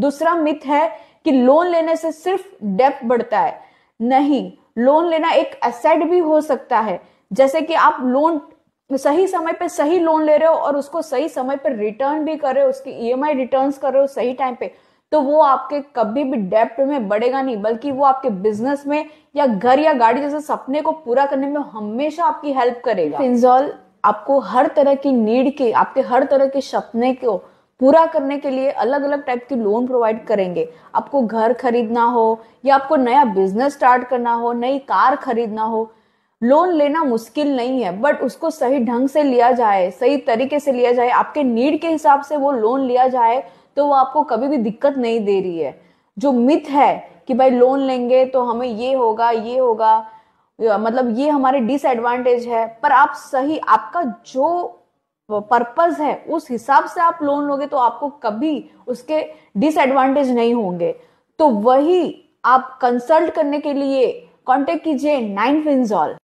दूसरा मिथ है कि लोन लेने से सिर्फ डेप्थ बढ़ता है नहीं लोन लेना एक एसेट भी हो सकता है जैसे कि आप लोन सही समय पे सही लोन ले रहे हो और उसको सही समय पर रिटर्न भी कर रहे हो उसकी ई एम आई रिटर्न कर रहे हो सही टाइम पे तो वो आपके कभी भी डेप्ट में बढ़ेगा नहीं बल्कि वो आपके बिजनेस में या घर या गाड़ी जैसे सपने को पूरा करने में हमेशा आपकी हेल्प करेगा इंजॉल आपको हर तरह की नीड के आपके हर तरह के सपने को पूरा करने के लिए अलग अलग टाइप के लोन प्रोवाइड करेंगे आपको घर खरीदना हो या आपको नया बिजनेस स्टार्ट करना हो नई कार खरीदना हो लोन लेना मुश्किल नहीं है बट उसको सही ढंग से लिया जाए सही तरीके से लिया जाए आपके नीड के हिसाब से वो लोन लिया जाए तो वो आपको कभी भी दिक्कत नहीं दे रही है जो मिथ है कि भाई लोन लेंगे तो हमें ये होगा ये होगा मतलब ये हमारे डिसएडवांटेज है पर आप सही आपका जो पर्पज है उस हिसाब से आप लोन लोगे तो आपको कभी उसके डिसएडवांटेज नहीं होंगे तो वही आप कंसल्ट करने के लिए कांटेक्ट कीजिए नाइन फिंजॉल